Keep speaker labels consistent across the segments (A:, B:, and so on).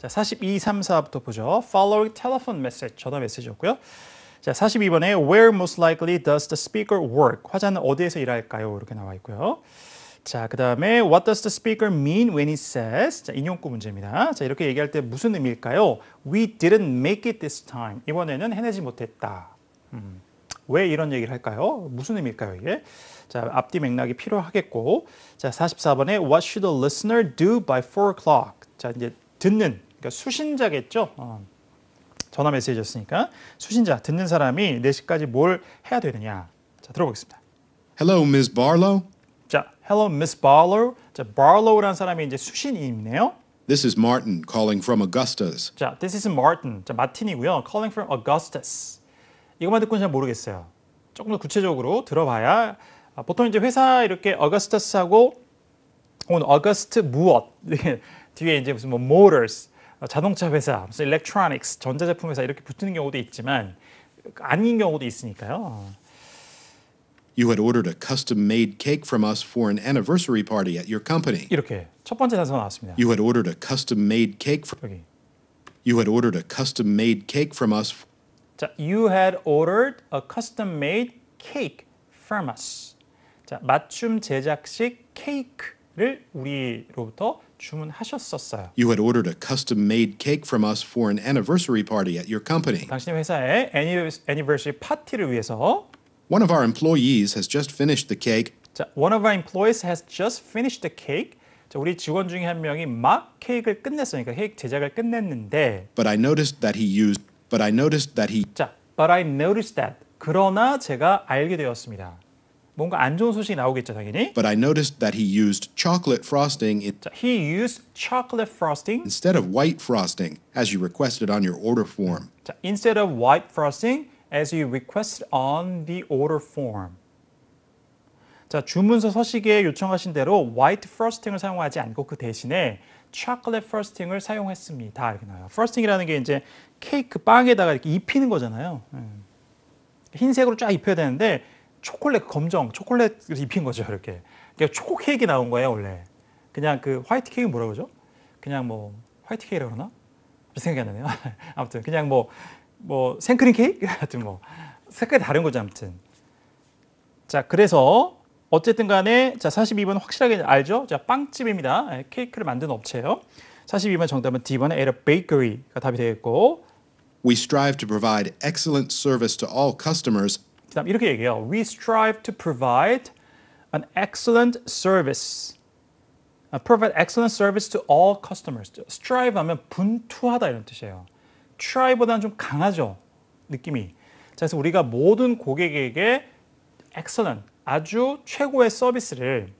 A: 자, 42, 3, 4부터 보죠. Following telephone message, 전화 메시지였고요. 자, 42번에 Where most likely does the speaker work? 화자는 어디에서 일할까요? 이렇게 나와 있고요. 자, 그 다음에 What does the speaker mean when he says? 자, 인용구 문제입니다. 자, 이렇게 얘기할 때 무슨 의미일까요? We didn't make it this time. 이번에는 해내지 못했다. 음, 왜 이런 얘기를 할까요? 무슨 의미일까요, 이게? 자, 앞뒤 맥락이 필요하겠고. 자, 44번에 What should a listener do by 4 o'clock? 자, 이제 듣는 그러니까 수신자겠죠. 어, 전화 메시지였으니까 수신자 듣는 사람이 4시까지 뭘 해야 되느냐. 자, 들어보겠습니다. Hello, Miss Barlow. 자, Hello, Miss Barlow. 자, Barlow라는 사람이 이제 수신이네요. This is Martin calling from Augustus. 자, this is Martin. 자, 마틴이고요. calling from Augustus. 이것만 듣고는 잘 모르겠어요. 조금 더 구체적으로 들어봐야 아, 보통 이제 회사 이렇게 Augustus하고 혹은 August 무엇 뒤에 이제 무슨 뭐 motors 자동차 회사, 무슨 electronics, 전자제품 회사 이렇게 붙는 경우도 있지만 아닌 경우도 있으니까요.
B: You had ordered a custom-made cake from us for an anniversary party at your company. 이렇게
A: 첫 번째 단서 나왔습니다.
B: You had ordered a custom-made cake from 여기. You had ordered a custom-made cake from us.
A: 자, you had ordered a custom-made cake from us. 자, 맞춤 제작식 케이크 케이크를 우리로부터 주문하셨었어요.
B: You had ordered a custom-made cake from us for an anniversary party at your company. 당신의
A: 회사의 anniversary 파티를 위해서 One of our employees has just finished the cake. 자, one of our employees has just finished the cake. 자, 우리 직원 중에 한 명이 막 케이크를 끝냈으니까 케이크 제작을 끝냈는데
B: But I noticed that he used But I noticed that he
A: 자, but I noticed that 그러나 제가 알게 되었습니다. 뭔가 안 좋은 소식이 나오겠죠, 당연히.
B: But I noticed that he used chocolate frosting in 자, he used chocolate frosting instead of white frosting as you requested on your order form.
A: 자, instead of white frosting as you requested on the order form. 자, 주문서 서식에 요청하신 대로 white frosting을 사용하지 않고 그 대신에 chocolate frosting을 사용했습니다. 이렇게 나와요. frosting이라는 게 이제 케이크 빵에다가 이렇게 입히는 거잖아요. 흰색으로 쫙 입혀야 되는데 초콜릿 검정 초콜릿을 입힌 거죠 이렇게. 그러니까 초코 케이크 나온 거예요 원래. 그냥 그 화이트 케이크 뭐라 그러죠? 그냥 뭐 화이트 케이크라 그러나? 생각이 안 나네요. 아무튼 그냥 뭐뭐 뭐 생크림 케이크 하여튼 뭐 색깔이 다른 거죠 아무튼. 자 그래서 어쨌든 간에 자 42번 확실하게 알죠? 자 빵집입니다. 예, 케이크를 만드 업체예요. 42번 정답은 D번에 at a b a 가 답이 되겠고 We strive to provide excellent service to all customers 그다음 이렇게 얘기해요. We strive to provide an excellent service. provide excellent service to all customers. strive 하면 분투하다 이런 뜻이에요. try보다는 좀 강하죠. 느낌이. 자, 그래서 우리가 모든 고객에게 excellent, 아주 최고의 서비스를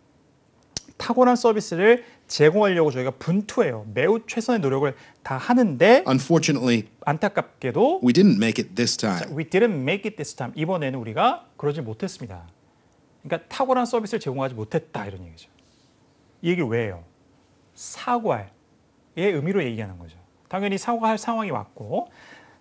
A: 탁월한 서비스를 제공하려고 저희가 분투해요. 매우 최선의 노력을 다 하는데 Unfortunately, 안타깝게도 we didn't make it this time. We didn't make it this time. 이번에는 우리가 그러지 못했습니다. 그러니까 탁월한 서비스를 제공하지 못했다 이런 얘기죠. 이 얘기를 왜 해요? 사과의 의미로 얘기하는 거죠. 당연히 사과할 상황이 왔고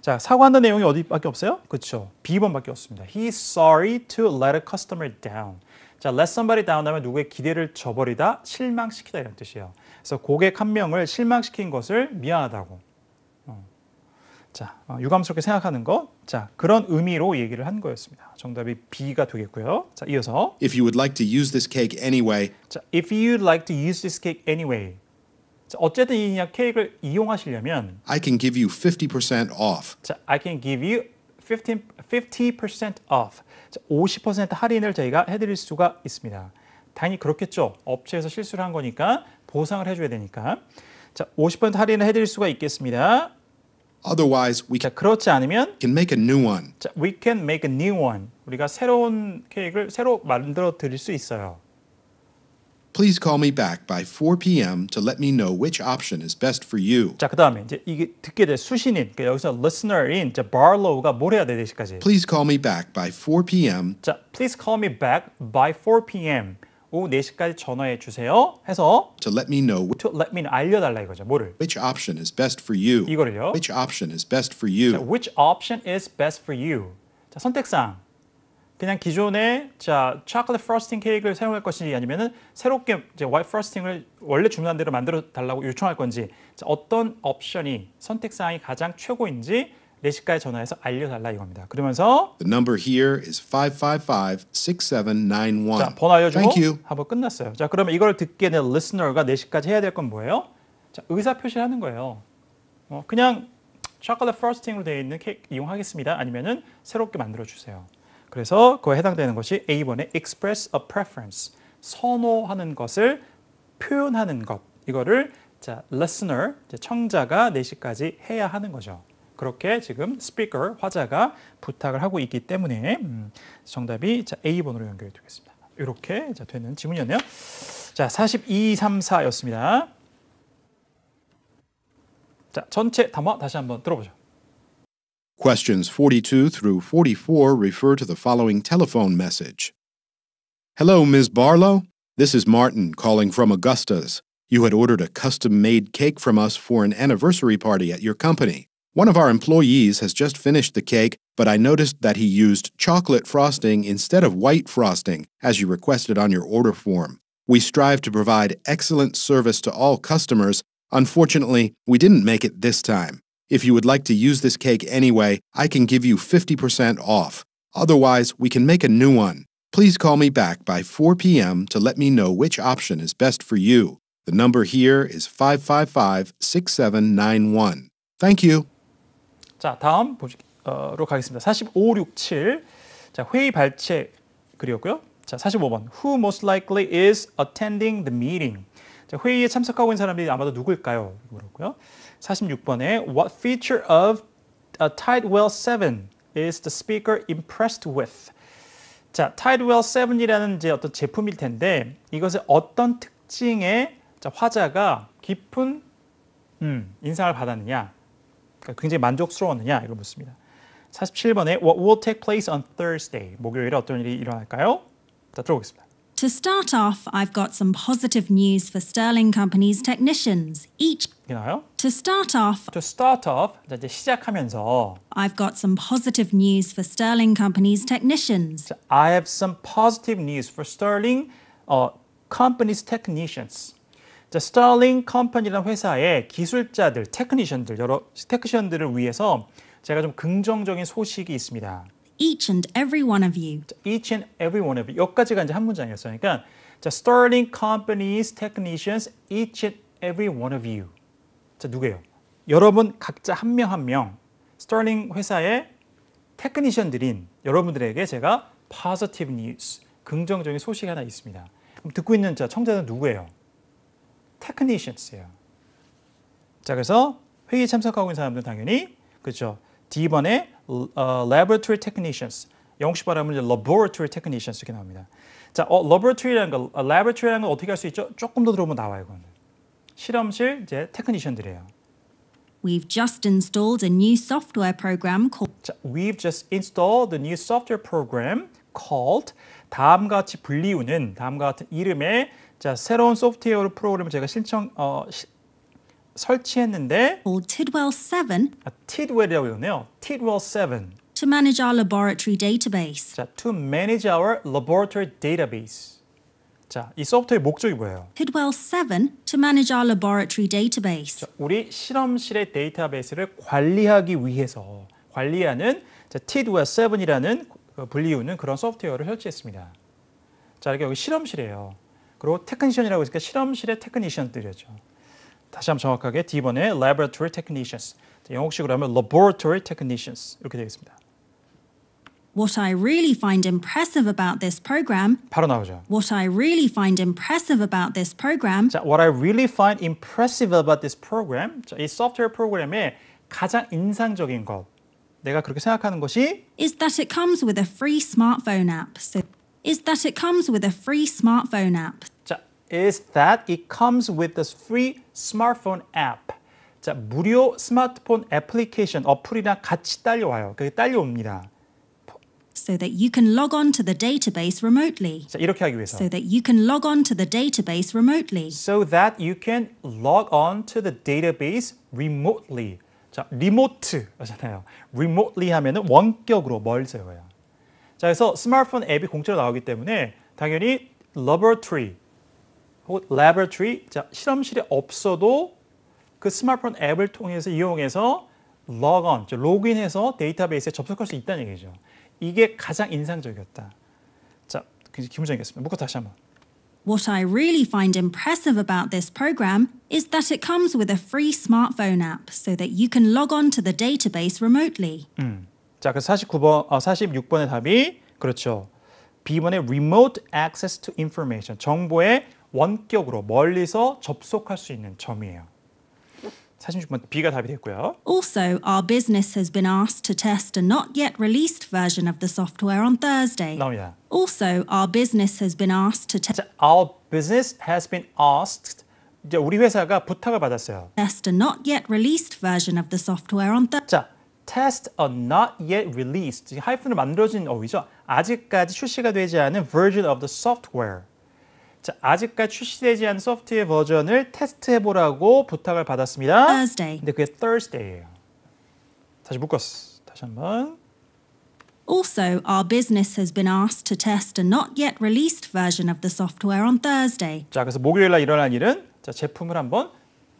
A: 자사과한는 내용이 어디밖에 없어요? 그렇죠. B번밖에 없습니다. He's sorry to let a customer down. 자, let somebody down 하면 누구의 기대를 저버리다, 실망시키다 이런 뜻이에요. 그래서 고객 한 명을 실망시킨 것을 미안하다고. 어. 자, 어, 유감스럽게 생각하는 것. 자, 그런 의미로 얘기를 한 거였습니다. 정답이 B가 되겠고요. 자, 이어서 If you would like to use this cake anyway. 자, if you'd like to use this cake anyway. 자, 어쨌든 이 케이크를 이용하시려면
B: I can give you 50% off.
A: 자, I can give you 15, 50% off. 50% 할인을 저희가 해드릴 수가 있습니다. 당연히 그렇겠죠. 업체에서 실수를 한 거니까 보상을 해줘야 되니까. 자, 50% 할인을 해드릴 수가 있겠습니다. Otherwise, we 자, 그렇지 않으면 can make a new one. 자, we can make a new one. 우리가 새로운 케이크를 새로 만들어 드릴 수 있어요.
B: Please call me back by 4 p.m. to let me know which option is best for you.
A: 자, 그다음에 이제 이게 듣게 될 수신인, 그러니까 여기서 listener인 이제 Barlow가 뭘 해야 돼, 4시까지. Please
B: call me back by 4 p.m.
A: 자, please call me back by 4 p.m. 오후 4시까지 전화해 주세요. 해서 to let me know to let me 알려달라 이거죠. 뭐를? Which option is best for you? 이거를요. Which option is best for you? 자, which option is best for you? 자, 선택상 그냥 기존에자 초콜릿 프로스팅 케이크를 사용할 것인지 아니면은 새롭게 이제 화이트 프로스팅을 원래 주문한 대로 만들어 달라고 요청할 건지 자, 어떤 옵션이 선택 사항이 가장 최고인지 내시가에 전화해서 알려달라 이겁니다. 그러면서
B: The number here is 555-6791. 자, 번호 알려주고
A: 한번 끝났어요. 자, 그러면 이걸 듣게 된 리스너가 내시까지 해야 될 건 뭐예요? 자, 의사 표시를 하는 거예요. 어, 그냥 초콜릿 프로스팅으로 되어 있는 케이크 이용하겠습니다. 아니면은 새롭게 만들어 주세요. 그래서 그에 해당되는 것이 a 번의 express a preference, 선호하는 것을 표현하는 것. 이거를 자, listener, 청자가 4시까지 해야 하는 거죠. 그렇게 지금 speaker, 화자가 부탁을 하고 있기 때문에 음, 정답이 자, A번으로 연결이 되겠습니다. 이렇게 자, 되는 지문이었네요. 자, 42, 3, 4였습니다. 자, 전체 담화 다시 한번 들어보죠.
B: Questions 42 through 44 refer to the following telephone message Hello, Ms. Barlow. This is Martin calling from Augusta's. You had ordered a custom made cake from us for an anniversary party at your company. One of our employees has just finished the cake, but I noticed that he used chocolate frosting instead of white frosting, as you requested on your order form. We strive to provide excellent service to all customers. Unfortunately, we didn't make it this time. If you would like to use this cake anyway, I can give you 50% off. Otherwise, we can make a new one. Please call me back by 4 p.m. to let me know which option is best for you. The number here is 555
A: 6791. Thank you. 자, 다음 보시로 가겠습니다. 4567. 자, 회의 발췌 글이었고요. 자, 45번. Who most likely is attending the meeting? 자, 회의에 참석하고 있는 사람들이 아마도 누굴까요? 물었고요. 46번에 What feature of a Tidewell 7 is the speaker impressed with? 자, Tidewell 7이라는 이제 어떤 제품일 텐데 이것의 어떤 특징에 화자가 깊은 음, 인상을 받았느냐 그러니까 굉장히 만족스러웠느냐 이걸 묻습니다. 47번에 What will take place on Thursday? 목요일에 어떤 일이 일어날까요? 자, 들어보겠습니다.
C: To start off, I've got some positive news for Sterling Company's technicians. Each To start off. To start off. 시작하면서 시작하면서. I've got some positive news for Sterling Company's technicians. I have some positive news for Sterling uh,
A: Company's technicians. the Sterling Company라는 회사의 기술자들, 테크니션들, 여러 테크니션들을 위해서 제가 좀 긍정적인 소식이 있습니다. each and every one of you. Each and every one of you. 여기까지가 이제 한 문장이었어요. 그러니까 자, Sterling Companies Technicians each and every one of you. 자, 누구예요? 여러분 각자 한 명 한명 스털링 회사의 테크니션들인 여러분들에게 제가 positive news, 긍정적인 소식이 하나 있습니다. 그럼 듣고 있는 자 청자는 누구예요? 테크니션스예요. 자, 그래서 회의에 참석하고 있는 사람들은 당연히 그렇죠. D번에 uh, laboratory technicians. 영국식 발음은 이제 laboratory technicians 이렇게 나옵니다. 자, 어, laboratory라는 거, laboratory라는 건 어떻게 할 수 있죠? 조금 더 들어보면 나와요, 이거는. 실험실 이제 테크니션들이에요. We've just installed a new software program called 자, We've just installed a new software program called 다음과 같이 불리우는 다음과 같은 이름의 자, 새로운 소프트웨어 프로그램을 제가 신청 어, 시, 설치했는데
C: Tidwell 7 아, Tidwell이라고 읽네요. Tidwell 7 to manage our laboratory database. 자, to manage our laboratory database. 자,
A: 이 소프트웨어의 목적이 뭐예요?
C: Tidwell 7 to manage our laboratory database. 자, 우리 실험실의 데이터베이스를
A: 관리하기 위해서 관리하는 자, Tidwell 7이라는 그 불리우는 그런 소프트웨어를 설치했습니다. 자, 이게 여기 실험실이에요. 그리고 테크니션이라고 있으니까 실험실의 테크니션들이었죠. 다시 한번 정확하게 D번에 laboratory technicians. 영국식으로 하면 laboratory technicians 이렇게 되겠습니다.
C: What I really find impressive about this program 바로 나오죠. What I really find impressive about this program 자,
A: what I really find impressive about this program 자, 이
C: 소프트웨어 프로그램의 가장 인상적인 것 내가 그렇게 생각하는 것이 is that it comes with a free smartphone app. So is that it comes with a free smartphone app.
A: is that it comes with this free smartphone app. 자, 무료 스마트폰 애플리케이션 어플이랑 같이 딸려와요. 그게 딸려옵니다.
C: So that you can log on to the database remotely. 자, 이렇게 하기 위해서. So that you can log on to the database remotely. So that you can log on to the database
A: remotely. 자, 리모트잖아요. remotely 하면은 원격으로 멀리서 해요. 자, 그래서 스마트폰 앱이 공짜로 나오기 때문에 당연히 laboratory 혹은 laboratory 자, 실험실에 없어도 그 스마트폰 앱을 통해서 이용해서 로건, 로그인해서 데이터베이스에 접속할 수 있다는 얘기죠. 이게 가장 인상적이었다. 자, 굉장히 기분적이겠습니다. 묶어 다시 한번.
C: What I really find impressive about this program is that it comes with a free smartphone app so that you can log on to the database remotely.
A: 음. 자, 그래서 49번, 어, 46번의 답이 그렇죠. B번의 remote access to information, 정보에 원격으로 멀리서 접속할 수 있는 점이에요. 46번 B가 답이 됐고요.
C: Also, our business has been asked to test a not yet released version of the software on Thursday. 나옵니다. Also, our business has been asked to test. Our business has been asked. 이제 우리 회사가 부탁을 받았어요. Test a not yet released version of the software on Thursday. 자, test a not yet released. 하이픈을
A: 만들어진 어휘죠. 아직까지 출시가 되지 않은 version of the software. 자, 아직까지 출시되지 않은 소프트웨어 버전을 테스트해보라고 부탁을 받았습니다. Thursday. 근데 그게 Thursday예요. 다시 묶었어. 다시 한번.
C: Also, our business has been asked to test a not yet released version of the software on Thursday.
A: 자, 그래서 목요일 날 일어난 일은 자, 제품을 한번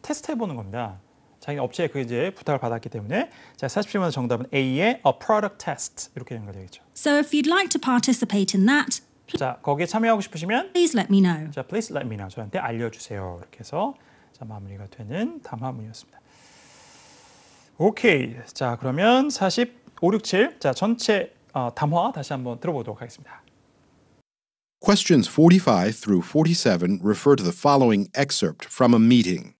A: 테스트해 보는 겁니다. 자기 업체에 그 이제 부탁을 받았기 때문에 자, 47번 정답은 A의 a product test 이렇게 연결되겠죠.
C: So if you'd like to participate in that,
A: 자, 거기에 참여하고 싶으시면
C: Please let me know.
A: 자, please let me know. 저한테 알려주세요. 이렇게 해서 자, 마무리가 되는 담화문이었습니다. 오케이. 자, 그러면 45, 6, 자, 전체 어, 담화 다시 한번 들어보도록 하겠습니다.
B: Questions 45 through 47 refer to the following excerpt from a meeting.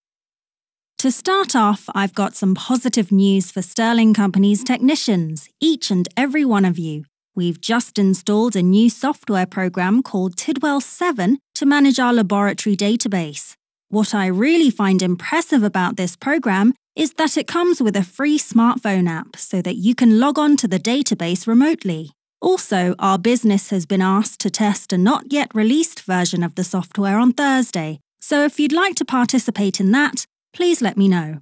C: To start off, I've got some positive news for Sterling Company's technicians, each and every one of you. We've just installed a new software program called Tidwell 7 to manage our laboratory database. What I really find impressive about this program is that it comes with a free smartphone app so that you can log on to the database remotely. Also, our business has been asked to test a not yet released version of the software on Thursday, so if you'd like to participate in that, please let me know.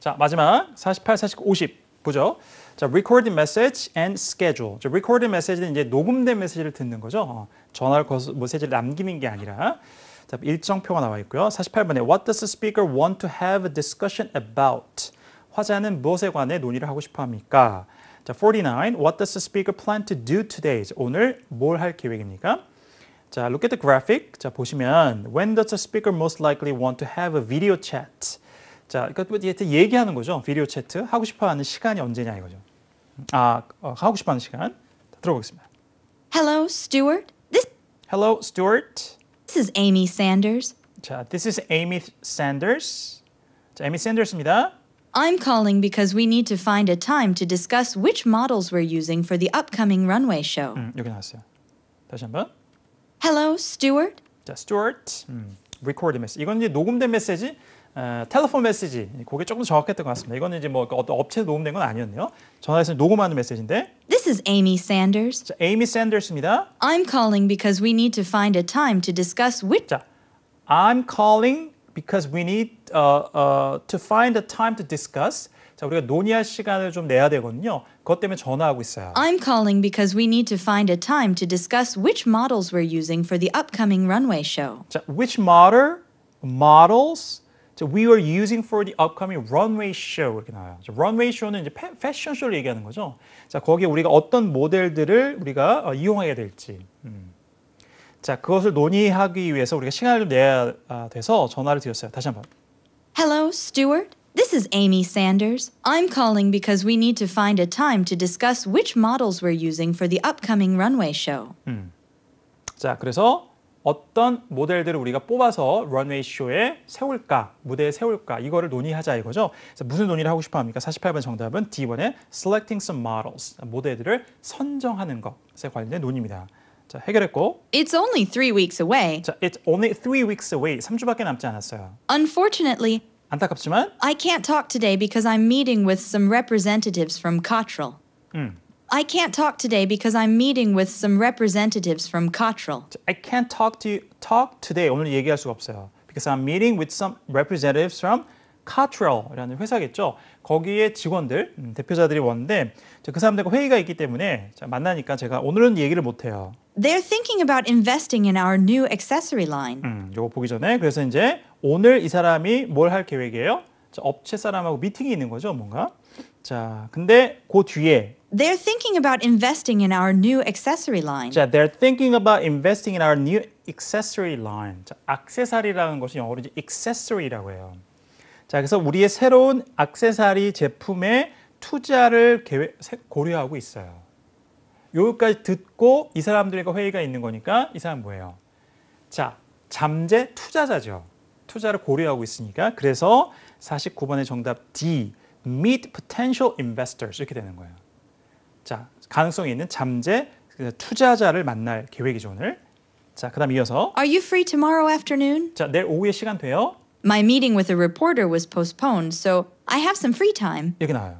A: 자, 마지막 48, 49, 50 보죠. 자, recorded message and schedule. 자, recorded message는 이제 녹음된 메시지를 듣는 거죠. 어, 전화를 걸서 메시지를 남기는 게 아니라 자, 일정표가 나와 있고요. 48번에 What does the speaker want to have a discussion about? 화자는 무엇에 관해 논의를 하고 싶어 합니까? 자, 49. What does the speaker plan to do today? 오늘 뭘 할 계획입니까? 자, look at the graphic. 자, 보시면 When does the speaker most likely want to have a video chat? 자, 그러니까 얘기하는 거죠. 비디오 채트 하고 싶어 하는 시간이 언제냐 이거죠. 아, 어, 하고 싶어하는 시간 들어보겠습니다. Hello, Stuart. This Hello, Stuart. This is Amy Sanders. 자, this is Amy Sanders. 자, Amy Sanders입니다. I'm calling
D: because we need to find a time to discuss which models we're using for the
A: upcoming runway show. 음, 여기 나왔어요. 다시 한번. Hello, Stuart. 자, Stuart. 음, recorded message. 이건 이제 녹음된 메시지. 텔레폰 메시지 그게 조금 정확했던 것 같습니다. 이거는 이제 뭐 어떤 업체에 녹음된 건 아니었네요. 전화해서 녹음하는 메시지인데. This is Amy Sanders. 자, Amy Sanders입니다.
D: I'm calling because we need to find a time to discuss
A: which. 자, I'm calling because we need uh, uh, to find a time to discuss. 자, 우리가 논의할 시간을 좀 내야 되거든요. 그것 때문에 전화하고 있어요.
D: I'm calling because we need to find a time to discuss which models we're using for the upcoming runway
A: show. 자, which model, models. So we were using for the upcoming runway show 이렇게 나와요. runway show는 이제 패션 쇼를 얘기하는 거죠. 자 거기에 우리가 어떤 모델들을 우리가 이용해야 될지. 음. 자 그것을 논의하기 위해서 우리가 시간을 좀 내야 돼서 전화를 드렸어요. 다시 한번.
D: Hello, Stewart. This is Amy Sanders. I'm calling because we need to find a time to discuss which models we're using for the upcoming runway show.
A: 음. 자 그래서 어떤 모델들을 우리가 뽑아서 런웨이 쇼에 세울까, 무대에 세울까 이거를 논의하자 이거죠. 그래서 무슨 논의를 하고 싶어 합니까? 48번 정답은 D번에 selecting some models, 모델들을 선정하는 것에 관련된 논의입니다. 자, 해결했고. It's only three weeks away. 자, it's only three weeks away. 3주밖에 남지 않았어요. Unfortunately, 안타깝지만 I can't
D: talk today because I'm meeting with some representatives from Cottrell. 음. I can't talk today because I'm meeting with some representatives from Cottrell. I can't talk to you,
A: talk today. 오늘 얘기할 수가 없어요. Because I'm meeting with some representatives from Cottrell이라는 회사겠죠. 거기에 직원들, 대표자들이 왔는데 그 사람들과 회의가 있기 때문에 만나니까 제가 오늘은 얘기를 못 해요.
D: They're thinking about investing in our new accessory
A: line. 음, 요거 보기 전에 그래서 이제 오늘 이 사람이 뭘 할 계획이에요? 업체 사람하고 미팅이 있는 거죠, 뭔가. 자, 근데 그 뒤에 They're thinking about investing in our new accessory line. 자, they're thinking about investing in our new accessory line. 자, 악세사리라는 것이 영어로 이제 accessory라고 해요. 자, 그래서 우리의 새로운 악세사리 제품에 투자를 계획, 고려하고 있어요. 요기까지 듣고 이 사람들과 회의가 있는 거니까 이 사람 뭐예요? 자, 잠재 투자자죠. 투자를 고려하고 있으니까 그래서 49번의 정답 D, meet potential investors 이렇게 되는 거예요. 자, 가능성이 있는 잠재 투자자를 만날 계획이죠, 오늘. 자, 그다음 이어서 Are you free tomorrow afternoon? 자, 내일 오후에 시간 돼요? My meeting with a reporter was postponed, so
D: I have some free time.
A: 이렇게 나와요.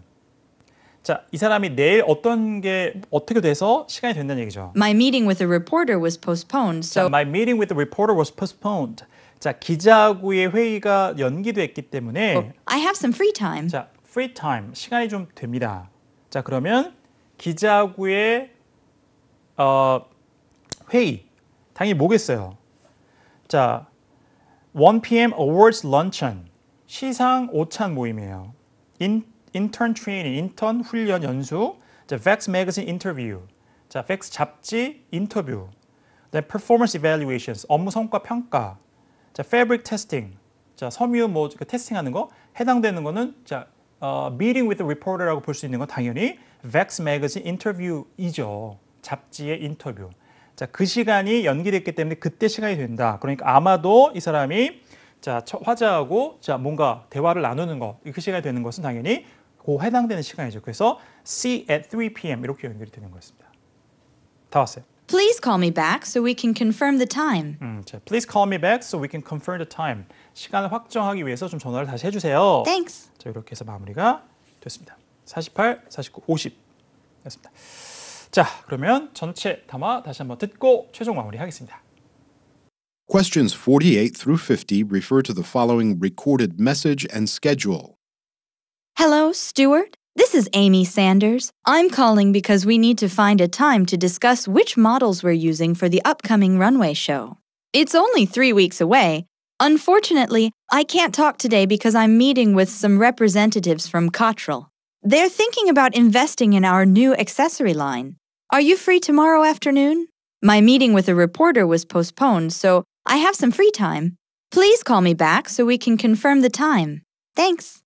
A: 자, 이 사람이 내일 어떤 게 어떻게 돼서 시간이 된다는 얘기죠.
D: My meeting with a reporter was postponed. So
A: 자, my meeting with a reporter was postponed. 자, 기자하고의 회의가 연기됐기 때문에 I have some free time. 자, free time 시간이 좀 됩니다. 자, 그러면 기자하고의 어, 회의 당연히 뭐겠어요. 자, 1pm awards luncheon 시상 오찬 모임이에요. 인, 인턴 트레이닝, 인턴 훈련 연수, 자, Vex Magazine 인터뷰, 자, Vex 잡지 인터뷰, 그 Performance Evaluations, 업무 성과 평가, 자, Fabric Testing, 자, 섬유 뭐 테스팅하는 거 해당되는 거는 자, 어, Meeting with the Reporter라고 볼 수 있는 건 당연히 Vex Magazine 인터뷰이죠. 잡지의 인터뷰. 자, 그 시간이 연기됐기 때문에 그때 시간이 된다. 그러니까 아마도 이 사람이 자, 화자하고 자, 뭔가 대화를 나누는 거. 그 시간이 되는 것은 당연히 고 그 해당되는 시간이죠. 그래서 see at 3 p.m. 이렇게 연결이 되는 거였습니다. 다 왔어요.
D: Please call me back so we can confirm the time.
A: 음, 자, please call me back so we can confirm the time. 시간을 확정하기 위해서 좀 전화를 다시 해주세요. Thanks. 자, 이렇게 해서 마무리가 됐습니다. 48, 49, 자, 그러면 전체 다시 한번 듣고 최종 마무리하겠습니다. Questions
B: 48 through 50 refer to the following recorded message and schedule.
D: Hello, Stuart. This is Amy Sanders. I'm calling because we need to find a time to discuss which models we're using for the upcoming runway show. It's only three weeks away. Unfortunately, I can't talk today because I'm meeting with some representatives from Cottrell. They're thinking about investing in our new accessory line. Are you free tomorrow afternoon? My meeting with a reporter was postponed, so I have some free time. Please call me back so we can confirm the time. Thanks.